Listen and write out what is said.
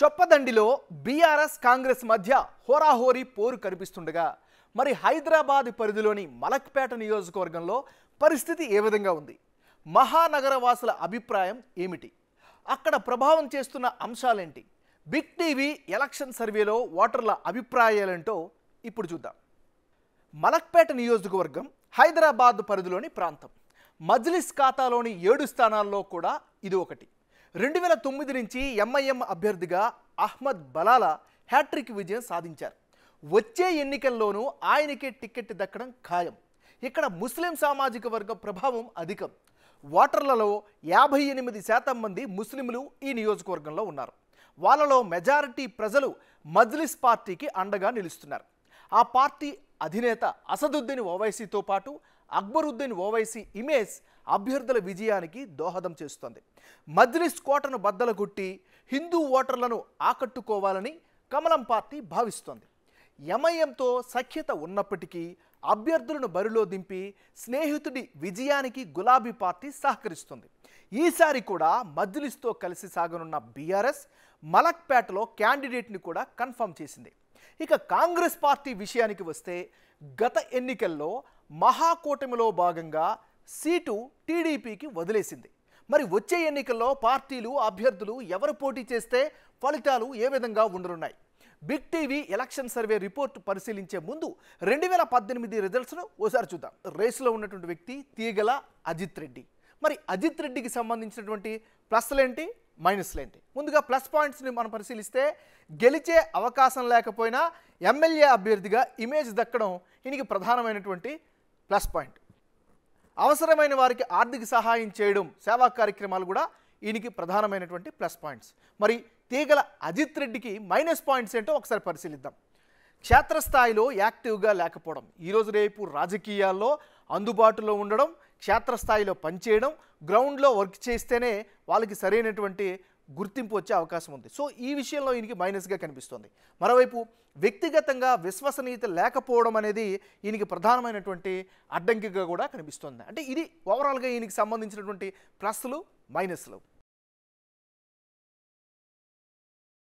చొప్పదండిలో BRS Congress మధ్య హోరాహోరీ పోరు కనిపిస్తుండగా మరి హైదరాబాద్ పరిధిలోని మలక్పేట నియోజకవర్గంలో పరిస్థితి ఏ విధంగా ఉంది మహానగర వాసుల అభిప్రాయం ఏమిటి అక్కడ ప్రభావం చేస్తున్న అంశాలేంటి బిగ్ టీవీ ఎలక్షన్ సర్వేలో ఓటర్ల అభిప్రాయాలేంటో ఇప్పుడు చూద్దాం మలక్పేట నియోజకవర్గం హైదరాబాద్ పరిధిలోని ప్రాంతం మజ్లిస్ ఖాతాలోని ఏడు స్థానాల్లో కూడా ఇది ఒకటి రెండు వేల తొమ్మిది నుంచి ఎంఐఎం అభ్యర్థిగా అహ్మద్ బలాల హ్యాట్రిక్ విజయం సాధించారు వచ్చే ఎన్నికల్లోనూ ఆయనకే టిక్కెట్ దక్కడం ఖాయం ఇక్కడ ముస్లిం సామాజిక వర్గ ప్రభావం అధికం ఓటర్లలో యాభై ఎనిమిది శాతం మంది ముస్లింలు ఈ నియోజకవర్గంలో ఉన్నారు వాళ్ళలో మెజారిటీ ప్రజలు మజ్లిస్ పార్టీకి అండగా నిలుస్తున్నారు ఆ పార్టీ అధినేత అసదుద్దీన్ ఓవైసీతో పాటు అక్బరుద్దీన్ ఓవైసీ ఇమేజ్ అభ్యర్థుల విజయానికి దోహదం చేస్తోంది మజ్లిస్ కోటను బద్దలగొట్టి హిందూ ఓటర్లను ఆకట్టుకోవాలని కమలం పార్టీ భావిస్తోంది ఎంఐఎంతో సఖ్యత ఉన్నప్పటికీ అభ్యర్థులను బరిలో దింపి స్నేహితుడి విజయానికి గులాబీ పార్టీ సహకరిస్తుంది ఈసారి కూడా మజ్లిస్తో కలిసి సాగనున్న బీఆర్ఎస్ మలక్పేటలో క్యాండిడేట్ని కూడా కన్ఫర్మ్ చేసింది ఇక కాంగ్రెస్ పార్టీ విషయానికి వస్తే గత ఎన్నికల్లో మహాకూటమిలో భాగంగా సీటు టీడీపీకి వదిలేసింది మరి వచ్చే ఎన్నికల్లో పార్టీలు అభ్యర్థులు ఎవరు పోటీ చేస్తే ఫలితాలు ఏ విధంగా ఉండనున్నాయి big TV election survey report పరిశీలించే ముందు రెండు వేల పద్దెనిమిది రిజల్ట్స్ను ఓసారి చూద్దాం రేసులో ఉన్నటువంటి వ్యక్తి తీగల అజిత్ రెడ్డి మరి అజిత్ రెడ్డికి సంబంధించినటువంటి ప్లస్లు ఏంటి మైనస్లు ఏంటి ముందుగా ప్లస్ పాయింట్స్ని మనం పరిశీలిస్తే గెలిచే అవకాశం లేకపోయినా ఎమ్మెల్యే అభ్యర్థిగా ఇమేజ్ దక్కడం ఈయనకి ప్రధానమైనటువంటి ప్లస్ పాయింట్ అవసరమైన వారికి ఆర్థిక సహాయం చేయడం సేవా కార్యక్రమాలు కూడా ఈయనకి ప్రధానమైనటువంటి ప్లస్ పాయింట్స్ మరి తీగల అజిత్ రెడ్డికి మైనస్ పాయింట్స్ ఏంటో ఒకసారి పరిశీలిద్దాం క్షేత్రస్థాయిలో యాక్టివ్గా లేకపోవడం ఈరోజు రేపు రాజకీయాల్లో అందుబాటులో ఉండడం క్షేత్రస్థాయిలో పనిచేయడం గ్రౌండ్లో వర్క్ చేస్తేనే వాళ్ళకి సరైనటువంటి గుర్తింపు వచ్చే అవకాశం ఉంది సో ఈ విషయంలో ఈయనకి మైనస్గా కనిపిస్తుంది మరోవైపు వ్యక్తిగతంగా విశ్వసనీయత లేకపోవడం అనేది ఈయనకి ప్రధానమైనటువంటి అడ్డంకిగా కూడా కనిపిస్తుంది అంటే ఇది ఓవరాల్గా ఈయనకి సంబంధించినటువంటి ప్లస్లు మైనస్లు